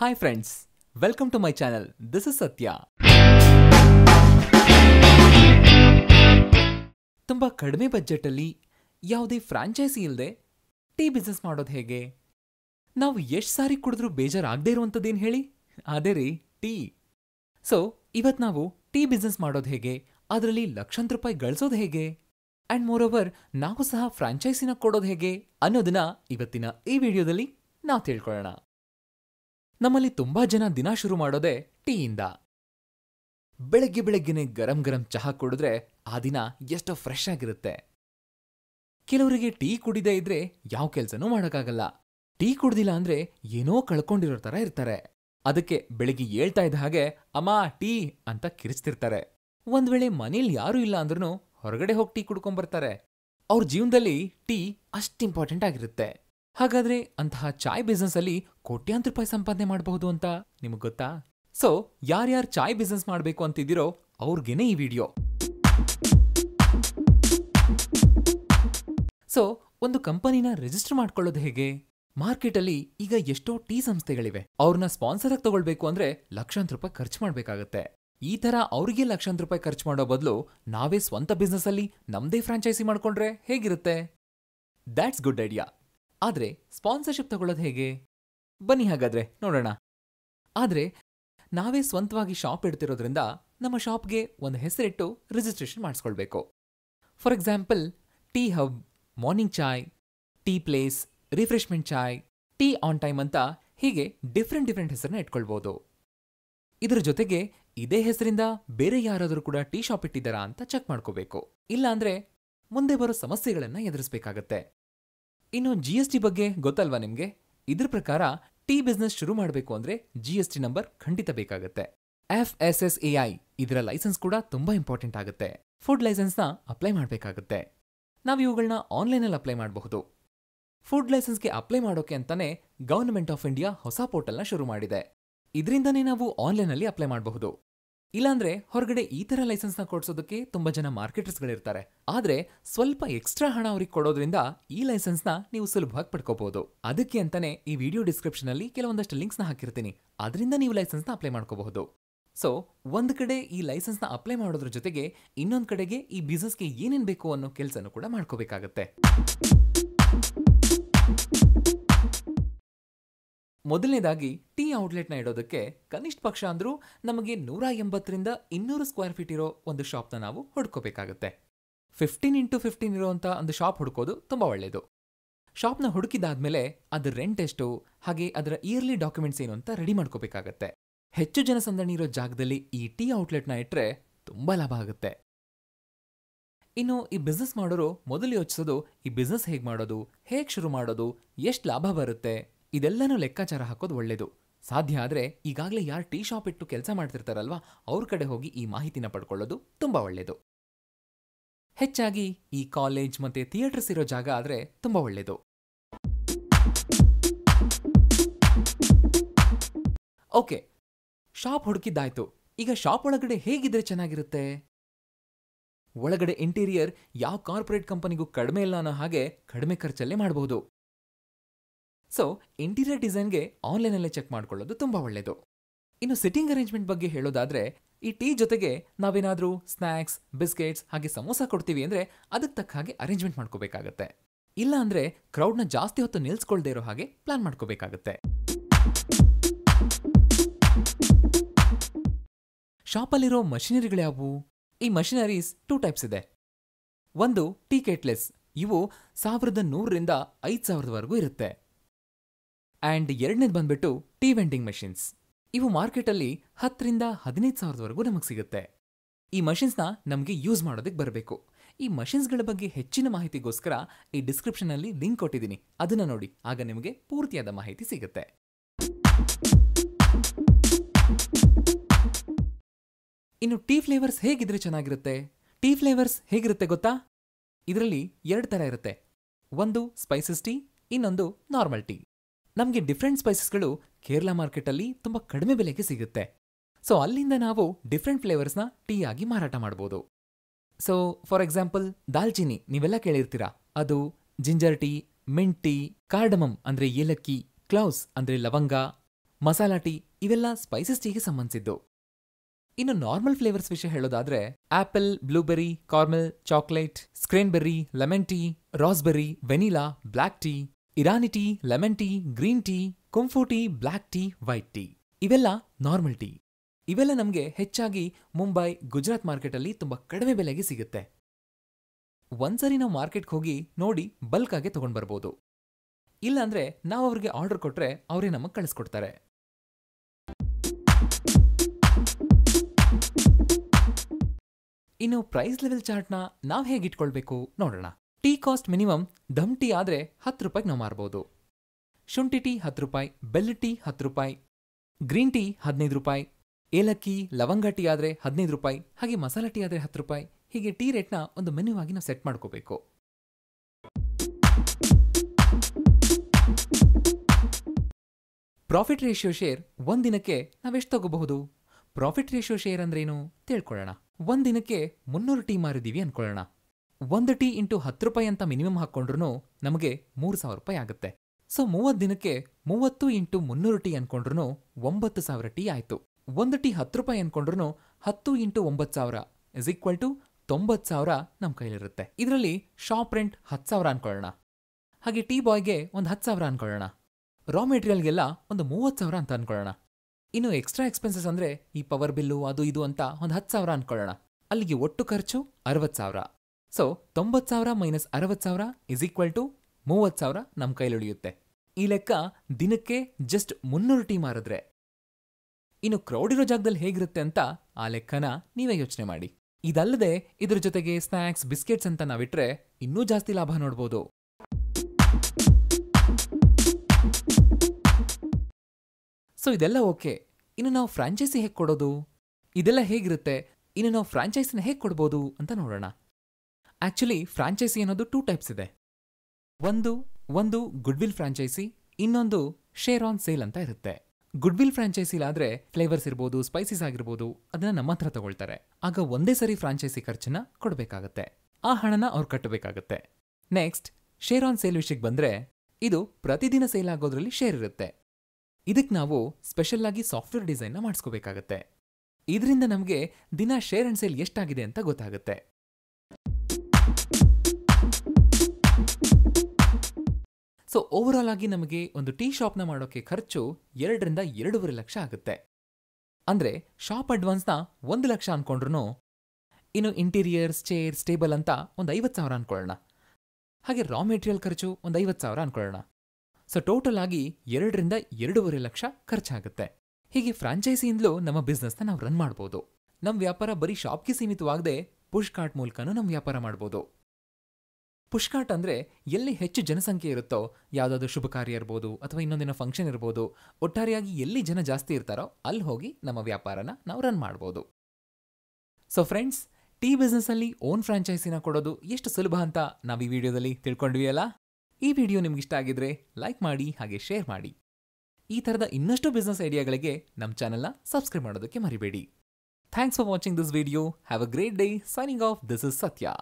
Hi friends welcome to my channel this is Satya. ತುಂಬ ಕಡಿಮೆ ಬಜೆಟಲ್ಲಿ ಯಾವುದೇ ಫ್ರಾಂಚೈಸಿ ಇಲ್ಲದೆ ಟೀ ಬಿಸ್ನೆಸ್ ಮಾಡೋದು ಹೇಗೆ ನಾವು ಎಷ್ಟು ಸಾರಿ ಕುಡಿದ್ರೂ ಬೇಜಾರಾಗದೇ ಇರುವಂಥದ್ದೇನು ಹೇಳಿ ಅದೇ ರೀ ಟೀ ಸೊ ಇವತ್ತು ನಾವು ಟೀ ಬಿಸ್ನೆಸ್ ಮಾಡೋದು ಹೇಗೆ ಅದರಲ್ಲಿ ಲಕ್ಷಾಂತರ ರೂಪಾಯಿ ಗಳಿಸೋದು ಹೇಗೆ ಆ್ಯಂಡ್ ಓವರ್ ನಾವು ಸಹ ಫ್ರಾಂಚೈಸಿನ ಕೊಡೋದು ಹೇಗೆ ಅನ್ನೋದನ್ನ ಇವತ್ತಿನ ಈ ವಿಡಿಯೋದಲ್ಲಿ ನಾವು ತಿಳ್ಕೊಳ್ಳೋಣ ನಮ್ಮಲ್ಲಿ ತುಂಬಾ ಜನ ದಿನ ಶುರು ಮಾಡೋದೇ ಟೀಯಿಂದ ಬೆಳಗ್ಗೆ ಬೆಳಗ್ಗೆನೆ ಗರಂ ಗರಂ ಚಹಾ ಕುಡಿದ್ರೆ ಆ ದಿನ ಎಷ್ಟೋ ಫ್ರೆಶ್ ಆಗಿರುತ್ತೆ ಕೆಲವರಿಗೆ ಟೀ ಕುಡಿದೇ ಇದ್ರೆ ಯಾವ ಕೆಲ್ಸನೂ ಮಾಡೋಕ್ಕಾಗಲ್ಲ ಟೀ ಕುಡ್ದಿಲ್ಲ ಅಂದ್ರೆ ಏನೋ ಕಳ್ಕೊಂಡಿರೋ ತರ ಇರ್ತಾರೆ ಅದಕ್ಕೆ ಬೆಳಿಗ್ಗೆ ಹೇಳ್ತಾ ಇದ್ದ ಹಾಗೆ ಅಮ್ಮ ಟೀ ಅಂತ ಕಿರಿಸ್ತಿರ್ತಾರೆ ಒಂದ್ ವೇಳೆ ಮನೇಲಿ ಯಾರೂ ಇಲ್ಲ ಅಂದ್ರೂ ಹೊರಗಡೆ ಹೋಗಿ ಟೀ ಬರ್ತಾರೆ ಅವ್ರ ಜೀವನದಲ್ಲಿ ಟೀ ಅಷ್ಟ್ ಇಂಪಾರ್ಟೆಂಟ್ ಆಗಿರುತ್ತೆ ಹಾಗಾದ್ರೆ ಅಂತಹ ಚಾಯ್ ಬಿಸ್ನೆಸ್ ಅಲ್ಲಿ ಕೋಟ್ಯಾಂತರ ರೂಪಾಯಿ ಸಂಪಾದನೆ ಮಾಡಬಹುದು ಅಂತ ನಿಮಗೆ ಗೊತ್ತಾ ಸೊ ಯಾರ್ಯಾರು ಚಾಯ್ ಬಿಸ್ನೆಸ್ ಮಾಡಬೇಕು ಅಂತಿದ್ದೀರೋ ಅವ್ರಿಗೇನೆ ಈ ವಿಡಿಯೋ ಸೊ ಒಂದು ಕಂಪನಿನ ರಿಜಿಸ್ಟರ್ ಮಾಡ್ಕೊಳ್ಳೋದು ಹೇಗೆ ಮಾರ್ಕೆಟ್ ಅಲ್ಲಿ ಈಗ ಎಷ್ಟೋ ಟೀ ಸಂಸ್ಥೆಗಳಿವೆ ಅವ್ರನ್ನ ಸ್ಪಾನ್ಸರ್ ಆಗಿ ತಗೊಳ್ಬೇಕು ಅಂದ್ರೆ ಲಕ್ಷಾಂತರ ರೂಪಾಯಿ ಖರ್ಚು ಮಾಡ್ಬೇಕಾಗತ್ತೆ ಈ ತರ ಅವ್ರಿಗೆ ಲಕ್ಷಾಂತರ ರೂಪಾಯಿ ಖರ್ಚು ಮಾಡೋ ಬದಲು ನಾವೇ ಸ್ವಂತ ಬಿಸ್ನೆಸ್ ಅಲ್ಲಿ ನಮ್ದೇ ಫ್ರಾಂಚೈಸಿ ಮಾಡ್ಕೊಂಡ್ರೆ ಹೇಗಿರುತ್ತೆ ದಾಟ್ಸ್ ಗುಡ್ ಐಡಿಯಾ ಆದ್ರೆ ಸ್ಪಾನ್ಸರ್ಶಿಪ್ ತಗೊಳ್ಳೋದು ಹೇಗೆ ಬನ್ನಿ ಹಾಗಾದ್ರೆ ನೋಡೋಣ ಆದ್ರೆ ನಾವೇ ಸ್ವಂತವಾಗಿ ಶಾಪ್ ಇಡ್ತಿರೋದ್ರಿಂದ ನಮ್ಮ ಶಾಪ್ಗೆ ಒಂದು ಹೆಸರಿಟ್ಟು ರಿಜಿಸ್ಟ್ರೇಷನ್ ಮಾಡಿಸ್ಕೊಳ್ಬೇಕು for example tea hub morning chai tea place refreshment chai tea on time ಅಂತ ಹೀಗೆ ಡಿಫ್ರೆಂಟ್ ಡಿಫ್ರೆಂಟ್ ಹೆಸರನ್ನ ಇಟ್ಕೊಳ್ಬೋದು ಇದರ ಜೊತೆಗೆ ಇದೇ ಹೆಸರಿಂದ ಬೇರೆ ಯಾರಾದರೂ ಕೂಡ ಟೀ ಶಾಪ್ ಇಟ್ಟಿದ್ದಾರಾ ಅಂತ ಚೆಕ್ ಮಾಡ್ಕೋಬೇಕು ಇಲ್ಲಾಂದ್ರೆ ಮುಂದೆ ಬರೋ ಸಮಸ್ಯೆಗಳನ್ನು ಎದುರಿಸಬೇಕಾಗತ್ತೆ ಇನ್ನು ಜಿ ಎಸ್ ಟಿ ಬಗ್ಗೆ ಗೊತ್ತಲ್ವಾ ನಿಮಗೆ ಇದ್ರ ಪ್ರಕಾರ ಟಿ ಬಿಸ್ನೆಸ್ ಶುರು ಮಾಡಬೇಕು ಅಂದ್ರೆ ಜಿ ಎಸ್ ಟಿ ನಂಬರ್ ಖಂಡಿತ ಬೇಕಾಗುತ್ತೆ F S S A I ಇದರ ಲೈಸೆನ್ಸ್ ಕೂಡ ತುಂಬಾ ಇಂಪಾರ್ಟೆಂಟ್ ಆಗುತ್ತೆ ಫುಡ್ ಲೈಸೆನ್ಸ್ನ ಅಪ್ಲೈ ಮಾಡಬೇಕಾಗುತ್ತೆ ನಾವು ಇವುಗಳನ್ನ ಆನ್ಲೈನಲ್ಲಿ ಅಪ್ಲೈ ಮಾಡಬಹುದು ಫುಡ್ ಲೈಸೆನ್ಸ್ಗೆ ಅಪ್ಲೈ ಮಾಡೋಕೆ ಅಂತಾನೆ ಗವರ್ನಮೆಂಟ್ ಆಫ್ ಇಂಡಿಯಾ ಹೊಸ ಪೋರ್ಟಲ್ನ ಶುರು ಮಾಡಿದೆ ಇದರಿಂದನೇ ನಾವು ಆನ್ಲೈನಲ್ಲಿ ಅಪ್ಲೈ ಮಾಡಬಹುದು ಇಲ್ಲಾಂದ್ರೆ ಹೊರಗಡೆ ಈ ತರ ಲೈಸೆನ್ಸ್ ನ ಕೊಡ್ಸೋದಕ್ಕೆ ತುಂಬಾ ಜನ ಮಾರ್ಕೆಟರ್ಸ್ಗಳಿರ್ತಾರೆ ಆದ್ರೆ ಸ್ವಲ್ಪ ಎಕ್ಸ್ಟ್ರಾ ಹಣ ಅವ್ರಿಗೆ ಕೊಡೋದ್ರಿಂದ ಈ ಲೈಸೆನ್ಸ್ ನ ನೀವು ಸುಲಭವಾಗಿ ಪಡ್ಕೋಬಹುದು ಅದಕ್ಕೆ ಅಂತಾನೆ ಈ ವಿಡಿಯೋ ಡಿಸ್ಕ್ರಿಪ್ಷನ್ ಅಲ್ಲಿ ಕೆಲವೊಂದಷ್ಟು ನ ಹಾಕಿರ್ತೀನಿ ಅದರಿಂದ ನೀವು ಲೈಸೆನ್ಸ್ ನ ಅಪ್ಲೈ ಮಾಡ್ಕೋಬಹುದು ಸೊ ಒಂದ್ ಕಡೆ ಈ ನ ಅಪ್ಲೈ ಮಾಡೋದ್ರ ಜೊತೆಗೆ ಇನ್ನೊಂದು ಕಡೆಗೆ ಈ ಬಿಸ್ನೆಸ್ಗೆ ಏನೇನು ಬೇಕು ಅನ್ನೋ ಕೆಲಸನೂ ಕೂಡ ಮಾಡ್ಕೋಬೇಕಾಗತ್ತೆ ಮೊದಲನೇದಾಗಿ ಟೀ ಔಟ್ಲೆಟ್ನ ಇಡೋದಕ್ಕೆ ಕನಿಷ್ಠ ಪಕ್ಷ ಅಂದರೂ ನಮಗೆ ನೂರ ಎಂಬತ್ತರಿಂದ ಇನ್ನೂರು ಸ್ಕ್ವೇರ್ ಫೀಟ್ ಇರೋ ಒಂದು ಶಾಪ್ನ ನಾವು ಹುಡ್ಕೋಬೇಕಾಗುತ್ತೆ ಫಿಫ್ಟೀನ್ ಇಂಟು ಫಿಫ್ಟೀನ್ ಇರೋವಂಥ ಒಂದು ಶಾಪ್ ಹುಡುಕೋದು ತುಂಬ ಒಳ್ಳೆಯದು ಶಾಪ್ನ ಹುಡುಕಿದಾದ್ಮೇಲೆ ಅದರ ರೆಂಟ್ ಎಷ್ಟು ಹಾಗೆ ಅದರ ಇಯರ್ಲಿ ಡಾಕ್ಯುಮೆಂಟ್ಸ್ ಏನು ಅಂತ ರೆಡಿ ಮಾಡ್ಕೋಬೇಕಾಗತ್ತೆ ಹೆಚ್ಚು ಜನಸಂದಣಿ ಇರೋ ಜಾಗದಲ್ಲಿ ಈ ಟೀ ಔಟ್ಲೆಟ್ನ ಇಟ್ಟರೆ ತುಂಬ ಲಾಭ ಆಗುತ್ತೆ ಇನ್ನು ಈ ಬಿಸ್ನೆಸ್ ಮಾಡೋರು ಮೊದಲು ಯೋಚಿಸೋದು ಈ ಬಿಸ್ನೆಸ್ ಹೇಗೆ ಮಾಡೋದು ಹೇಗೆ ಶುರು ಮಾಡೋದು ಎಷ್ಟು ಲಾಭ ಬರುತ್ತೆ ಇದೆಲ್ಲನೂ ಲೆಕ್ಕಾಚಾರ ಹಾಕೋದು ಒಳ್ಳೆಯದು ಸಾಧ್ಯ ಆದರೆ ಈಗಾಗಲೇ ಯಾರು ಟೀ ಶಾಪ್ ಇಟ್ಟು ಕೆಲಸ ಮಾಡ್ತಿರ್ತಾರಲ್ವಾ ಅವ್ರ ಕಡೆ ಹೋಗಿ ಈ ಮಾಹಿತಿನ ಪಡ್ಕೊಳ್ಳೋದು ತುಂಬ ಒಳ್ಳೆಯದು ಹೆಚ್ಚಾಗಿ ಈ ಕಾಲೇಜ್ ಮತ್ತು ಥಿಯೇಟರ್ಸ್ ಇರೋ ಜಾಗ ಆದರೆ ತುಂಬ ಒಳ್ಳೆಯದು ಓಕೆ ಶಾಪ್ ಹುಡುಕಿದ್ದಾಯ್ತು ಈಗ ಶಾಪ್ ಒಳಗಡೆ ಹೇಗಿದ್ರೆ ಚೆನ್ನಾಗಿರುತ್ತೆ ಒಳಗಡೆ ಇಂಟೀರಿಯರ್ ಯಾವ ಕಾರ್ಪೊರೇಟ್ ಕಂಪನಿಗೂ ಕಡಿಮೆ ಇಲ್ಲ ಅನ್ನೋ ಹಾಗೆ ಕಡಿಮೆ ಖರ್ಚಲ್ಲೇ ಮಾಡಬಹುದು ಸೊ ಇಂಟೀರಿಯರ್ ಡಿಸೈನ್ಗೆ ಆನ್ಲೈನಲ್ಲೇ ಚೆಕ್ ಮಾಡ್ಕೊಳ್ಳೋದು ತುಂಬಾ ಒಳ್ಳೆಯದು ಇನ್ನು ಸಿಟ್ಟಿಂಗ್ ಅರೇಂಜ್ಮೆಂಟ್ ಬಗ್ಗೆ ಹೇಳೋದಾದ್ರೆ ಈ ಟೀ ಜೊತೆಗೆ ನಾವೇನಾದರೂ ಸ್ನ್ಯಾಕ್ಸ್ ಬಿಸ್ಕೆಟ್ಸ್ ಹಾಗೆ ಸಮೋಸ ಕೊಡ್ತೀವಿ ಅಂದರೆ ಅದಕ್ಕೆ ತಕ್ಕ ಹಾಗೆ ಅರೇಂಜ್ಮೆಂಟ್ ಮಾಡ್ಕೋಬೇಕಾಗತ್ತೆ ಇಲ್ಲ ಅಂದರೆ ಕ್ರೌಡ್ನ ಜಾಸ್ತಿ ಹೊತ್ತು ನಿಲ್ಸ್ಕೊಳ್ದೇ ಇರೋ ಹಾಗೆ ಪ್ಲಾನ್ ಮಾಡ್ಕೋಬೇಕಾಗತ್ತೆ ಶಾಪಲ್ಲಿರೋ ಯಾವುವು ಈ ಮಷಿನರೀಸ್ ಟೂ ಟೈಪ್ಸ್ ಇದೆ ಒಂದು ಟೀ ಕೆಟ್ಲೆಸ್ ಇವು ಸಾವಿರದ ನೂರರಿಂದ ಐದು ಸಾವಿರದವರೆಗೂ ಇರುತ್ತೆ ಆ್ಯಂಡ್ ಎರಡನೇದು ಬಂದ್ಬಿಟ್ಟು ಟೀ ವೆಂಡಿಂಗ್ ಮೆಷಿನ್ಸ್ ಇವು ಮಾರ್ಕೆಟಲ್ಲಿ ಹತ್ತರಿಂದ ಹದಿನೈದು ಸಾವಿರದವರೆಗೂ ನಮಗೆ ಸಿಗುತ್ತೆ ಈ ಮಷಿನ್ಸ್ನ ನಮಗೆ ಯೂಸ್ ಮಾಡೋದಕ್ಕೆ ಬರಬೇಕು ಈ ಮಷಿನ್ಸ್ಗಳ ಬಗ್ಗೆ ಹೆಚ್ಚಿನ ಮಾಹಿತಿಗೋಸ್ಕರ ಈ ಡಿಸ್ಕ್ರಿಪ್ಷನಲ್ಲಿ ಲಿಂಕ್ ಕೊಟ್ಟಿದ್ದೀನಿ ಅದನ್ನು ನೋಡಿ ಆಗ ನಿಮಗೆ ಪೂರ್ತಿಯಾದ ಮಾಹಿತಿ ಸಿಗುತ್ತೆ ಇನ್ನು ಟೀ ಫ್ಲೇವರ್ಸ್ ಹೇಗಿದ್ರೆ ಚೆನ್ನಾಗಿರುತ್ತೆ ಟೀ ಫ್ಲೇವರ್ಸ್ ಹೇಗಿರುತ್ತೆ ಗೊತ್ತಾ ಇದರಲ್ಲಿ ಎರಡು ಥರ ಇರುತ್ತೆ ಒಂದು ಸ್ಪೈಸಸ್ ಟೀ ಇನ್ನೊಂದು ನಾರ್ಮಲ್ ಟೀ ನಮಗೆ ಡಿಫ್ರೆಂಟ್ ಸ್ಪೈಸಸ್ಗಳು ಕೇರಳ ಮಾರ್ಕೆಟಲ್ಲಿ ತುಂಬ ಕಡಿಮೆ ಬೆಲೆಗೆ ಸಿಗುತ್ತೆ ಸೊ ಅಲ್ಲಿಂದ ನಾವು ಡಿಫ್ರೆಂಟ್ ಫ್ಲೇವರ್ಸ್ನ ಟೀ ಆಗಿ ಮಾರಾಟ ಮಾಡ್ಬೋದು ಸೊ ಫಾರ್ ಎಕ್ಸಾಂಪಲ್ ದಾಲ್ಚಿನಿ ನೀವೆಲ್ಲ ಕೇಳಿರ್ತೀರಾ ಅದು ginger tea mint tea cardamom ಅಂದರೆ ಏಲಕ್ಕಿ ಕ್ಲೌಸ್ ಅಂದರೆ ಲವಂಗ ಮಸಾಲಾ ಟೀ ಇವೆಲ್ಲ ಸ್ಪೈಸಸ್ ಟೀಗೆ ಸಂಬಂಧಿಸಿದ್ದು ಇನ್ನು ನಾರ್ಮಲ್ ಫ್ಲೇವರ್ಸ್ ವಿಷಯ ಹೇಳೋದಾದ್ರೆ apple blueberry caramel chocolate cranberry lemon tea raspberry vanilla black tea Irani tea lemon tea green tea kung fu tea black tea white tea ಇವೆಲ್ಲ ನಾರ್ಮಲ್ ಟೀ ಇವೆಲ್ಲ ನಮಗೆ ಹೆಚ್ಚಾಗಿ ಮುಂಬೈ ಗುಜರಾತ್ ಮಾರ್ಕೆಟಲ್ಲಿ ತುಂಬ ಕಡಿಮೆ ಬೆಲೆಗೆ ಸಿಗುತ್ತೆ ಒಂದ್ಸರಿ ನಾವು ಮಾರ್ಕೆಟ್ಗೆ ಹೋಗಿ ನೋಡಿ ಬಲ್ಕಾಗೆ ತಗೊಂಡು ಬರ್ಬೋದು ಇಲ್ಲಾಂದ್ರೆ ನಾವು ಅವ್ರಿಗೆ ಆರ್ಡರ್ ಕೊಟ್ರೆ ಅವರೇ ನಮಗೆ ಕಳಿಸ್ಕೊಡ್ತಾರೆ ಇನ್ನು ಪ್ರೈಸ್ ಲೆವೆಲ್ ಚಾರ್ಟ್ನ ನಾವು ಹೇಗೆ ನೋಡೋಣ tea cost minimum dum tea ಆದರೆ ಹತ್ತು ರೂಪಾಯಿಗೆ ನಾವು ಮಾರ್ಬೋದು ಶುಂಠಿ ಟೀ ಹತ್ತು ರೂಪಾಯಿ ಬೆಲ್ಲ ಟೀ ಹತ್ತು ರೂಪಾಯಿ ಗ್ರೀನ್ ಟೀ ಹದಿನೈದು ರೂಪಾಯಿ ಏಲಕ್ಕಿ ಲವಂಗ ಟೀ ಆದರೆ ಹದಿನೈದು ರೂಪಾಯಿ ಹಾಗೆ ಮಸಾಲ ಟೀ ಆದರೆ ಹತ್ತು ರೂಪಾಯಿ ಹೀಗೆ ಟೀ ರೇಟ್ನ ಒಂದು ಮೆನ್ಯೂ ಆಗಿ ನಾವು ಸೆಟ್ ಮಾಡ್ಕೋಬೇಕು ಪ್ರಾಫಿಟ್ ರೇಷಿಯೋ ಶೇರ್ ಒಂದಿನಕ್ಕೆ ನಾವೆಷ್ಟು ತಗೋಬಹುದು ಪ್ರಾಫಿಟ್ ರೇಷಿಯೋ ಶೇರ್ ಅಂದ್ರೇನು ತಿಳ್ಕೊಳ್ಳೋಣ ಒಂದಿನಕ್ಕೆ ಮುನ್ನೂರು ಟೀ ಮಾರಿದ್ದೀವಿ ಅನ್ಕೊಳ್ಳೋಣ ಒಂದು ಟೀ ಇಂಟು ಹತ್ತು ರೂಪಾಯಿ ಅಂತ ಮಿನಿಮಮ್ ಹಾಕ್ಕೊಂಡ್ರೂ ನಮಗೆ ಮೂರು ಸಾವಿರ ರೂಪಾಯಿ ಆಗುತ್ತೆ ಸೊ ಮೂವತ್ತು ದಿನಕ್ಕೆ ಮೂವತ್ತು ಇಂಟು ಮುನ್ನೂರು ಟೀ ಅನ್ಕೊಂಡ್ರೂ ಒಂಬತ್ತು ಸಾವಿರ ಟೀ ಆಯಿತು ಒಂದು ಟೀ ಹತ್ತು ರೂಪಾಯಿ ಅನ್ಕೊಂಡ್ರೂ ಹತ್ತು ಇಂಟು ಒಂಬತ್ತು ಸಾವಿರ ಇಸ್ ಈಕ್ವಲ್ ಟು ತೊಂಬತ್ತು ಸಾವಿರ ನಮ್ಮ ಕೈಲಿರುತ್ತೆ ಇದರಲ್ಲಿ ಶಾಪ್ ರೆಂಟ್ ಹತ್ತು ಸಾವಿರ ಅನ್ಕೊಳ್ಳೋಣ ಹಾಗೆ ಟೀ ಬಾಯ್ಗೆ ಒಂದು ಹತ್ತು ಸಾವಿರ ಅನ್ಕೊಳ್ಳೋಣ ರಾ ಮೆಟೀರಿಯಲ್ಗೆಲ್ಲ ಒಂದು ಮೂವತ್ತು ಸಾವಿರ ಅಂತ ಅನ್ಕೊಳ್ಳೋಣ ಇನ್ನು ಎಕ್ಸ್ಟ್ರಾ ಎಕ್ಸ್ಪೆನ್ಸಸ್ ಅಂದರೆ ಈ ಪವರ್ ಬಿಲ್ಲು ಅದು ಇದು ಅಂತ ಒಂದು ಹತ್ತು ಸಾವಿರ ಅನ್ಕೊಳ್ಳೋಣ ಅಲ್ಲಿಗೆ ಒಟ್ಟು ಖರ್ಚು ಅರವತ್ತು ಸಾವಿರ ಸೊ ತೊಂಬತ್ತು ಸಾವಿರ ಮೈನಸ್ ಅರವತ್ತು ಸಾವಿರ ಇಸ್ ಈಕ್ವಲ್ ಟು ಮೂವತ್ತು ಸಾವಿರ ನಮ್ಮ ಕೈಲಿ ಉಳಿಯುತ್ತೆ ಈ ಲೆಕ್ಕ ದಿನಕ್ಕೆ ಜಸ್ಟ್ ಮುನ್ನೂರು ಟೀ ಮಾರಿದ್ರೆ ಇನ್ನು ಕ್ರೌಡ್ ಇರೋ ಜಾಗದಲ್ಲಿ ಹೇಗಿರುತ್ತೆ ಅಂತ ಆ ಲೆಕ್ಕನ ನೀವೇ ಯೋಚನೆ ಮಾಡಿ ಇದಲ್ಲದೆ ಇದರ ಜೊತೆಗೆ ಸ್ನ್ಯಾಕ್ಸ್ ಬಿಸ್ಕೆಟ್ಸ್ ಅಂತ ನಾವಿಟ್ರೆ ಇನ್ನೂ ಜಾಸ್ತಿ ಲಾಭ ನೋಡ್ಬೋದು ಸೊ ಇದೆಲ್ಲ ಓಕೆ ಇನ್ನು ನಾವು ಫ್ರಾಂಚೈಸಿ ಹೇಗೆ ಕೊಡೋದು ಇದೆಲ್ಲ ಹೇಗಿರುತ್ತೆ ಇನ್ನು ನಾವು ಫ್ರಾಂಚೈಸಿನ ಹೇಗೆ ಕೊಡ್ಬೋದು ಅಂತ ನೋಡೋಣ ಆಕ್ಚುಲಿ ಫ್ರಾಂಚೈಸಿ ಅನ್ನೋದು ಟೂ ಟೈಪ್ಸ್ ಇದೆ ಒಂದು ಒಂದು ಗುಡ್ವಿಲ್ ಫ್ರಾಂಚೈಸಿ ಇನ್ನೊಂದು ಶೇರ್ ಆನ್ ಸೇಲ್ ಅಂತ ಇರುತ್ತೆ ಗುಡ್ವಿಲ್ ಫ್ರಾಂಚೈಸಿಲಾದ್ರೆ ಫ್ಲೇವರ್ಸ್ ಇರ್ಬೋದು ಸ್ಪೈಸಿಸ್ ಆಗಿರ್ಬೋದು ಅದನ್ನ ನಮ್ಮ ಹತ್ರ ತಗೊಳ್ತಾರೆ ಆಗ ಒಂದೇ ಸರಿ ಫ್ರಾಂಚೈಸಿ ಖರ್ಚನ್ನ ಕೊಡಬೇಕಾಗತ್ತೆ ಆ ಹಣನ ಅವ್ರು ಕಟ್ಟಬೇಕಾಗತ್ತೆ ನೆಕ್ಸ್ಟ್ ಶೇರ್ ಆನ್ ಸೇಲ್ ವಿಷಯಕ್ಕೆ ಬಂದ್ರೆ ಇದು ಪ್ರತಿದಿನ ಸೇಲ್ ಆಗೋದ್ರಲ್ಲಿ ಶೇರ್ ಇರುತ್ತೆ ಇದಕ್ಕೆ ನಾವು ಸ್ಪೆಷಲ್ ಆಗಿ ಸಾಫ್ಟ್ವೇರ್ ಡಿಸೈನ್ನ ಮಾಡಿಸ್ಕೋಬೇಕಾಗತ್ತೆ ಇದರಿಂದ ನಮಗೆ ದಿನ ಶೇರ್ ಆ್ಯಂಡ್ ಸೇಲ್ ಎಷ್ಟಾಗಿದೆ ಅಂತ ಗೊತ್ತಾಗುತ್ತೆ ಸೊ ಓವರ್ಆಲ್ ಆಗಿ ನಮಗೆ ಒಂದು ಟೀ ಶಾಪ್ನ ಮಾಡೋಕ್ಕೆ ಖರ್ಚು ಎರಡರಿಂದ ಎರಡೂವರೆ ಲಕ್ಷ ಆಗುತ್ತೆ ಅಂದರೆ ಶಾಪ್ ಅಡ್ವಾನ್ಸ್ನ ಒಂದು ಲಕ್ಷ ಅಂದ್ಕೊಂಡ್ರು ಇನ್ನು ಇಂಟೀರಿಯರ್ಸ್ ಚೇರ್ಸ್ ಟೇಬಲ್ ಅಂತ ಒಂದು ಐವತ್ತು ಸಾವಿರ ಅಂದ್ಕೊಳ್ಳೋಣ ಹಾಗೆ ರಾ ಮೆಟೀರಿಯಲ್ ಖರ್ಚು ಒಂದು ಐವತ್ತು ಸಾವಿರ ಅಂದ್ಕೊಳ್ಳೋಣ ಸೊ ಟೋಟಲ್ ಆಗಿ ಎರಡರಿಂದ ಎರಡೂವರೆ ಲಕ್ಷ ಖರ್ಚಾಗುತ್ತೆ ಹೀಗೆ ಫ್ರಾಂಚೈಸಿಯಿಂದಲೂ ನಮ್ಮ ಬಿಸ್ನೆಸ್ನ ನಾವು ರನ್ ಮಾಡ್ಬೋದು ನಮ್ಮ ವ್ಯಾಪಾರ ಬರೀ ಶಾಪ್ಗೆ ಸೀಮಿತವಾಗದೆ ಪುಷ್ ಕಾರ್ಟ್ ಮೂಲಕನೂ ನಮ್ಮ ವ್ಯಾಪಾರ ಮಾಡ್ಬೋದು ಪುಷ್ಕಾಟ್ ಅಂದರೆ ಎಲ್ಲಿ ಹೆಚ್ಚು ಜನಸಂಖ್ಯೆ ಇರುತ್ತೋ ಯಾವುದಾದ್ರೂ ಶುಭ ಕಾರ್ಯ ಇರ್ಬೋದು ಅಥವಾ ಇನ್ನೊಂದಿನ ಫಂಕ್ಷನ್ ಇರ್ಬೋದು ಒಟ್ಟಾರೆಯಾಗಿ ಎಲ್ಲಿ ಜನ ಜಾಸ್ತಿ ಇರ್ತಾರೋ ಅಲ್ಲಿ ಹೋಗಿ ನಮ್ಮ ವ್ಯಾಪಾರನ ನಾವು ರನ್ ಮಾಡ್ಬೋದು ಸೊ ಫ್ರೆಂಡ್ಸ್ ಟೀ ಅಲ್ಲಿ ಓನ್ ಫ್ರಾಂಚೈಸಿನ ಕೊಡೋದು ಎಷ್ಟು ಸುಲಭ ಅಂತ ನಾವು ಈ ವಿಡಿಯೋದಲ್ಲಿ ತಿಳ್ಕೊಂಡ್ವಿ ಅಲ್ಲ ಈ ವಿಡಿಯೋ ಇಷ್ಟ ಆಗಿದ್ರೆ ಲೈಕ್ ಮಾಡಿ ಹಾಗೆ ಶೇರ್ ಮಾಡಿ ಈ ಥರದ ಇನ್ನಷ್ಟು ಬಿಸ್ನೆಸ್ ಐಡಿಯಾಗಳಿಗೆ ನಮ್ಮ ಚಾನೆಲ್ನ ಸಬ್ಸ್ಕ್ರೈಬ್ ಮಾಡೋದಕ್ಕೆ ಮರಿಬೇಡಿ thanks for watching this video have a great day signing off this is ಸತ್ಯ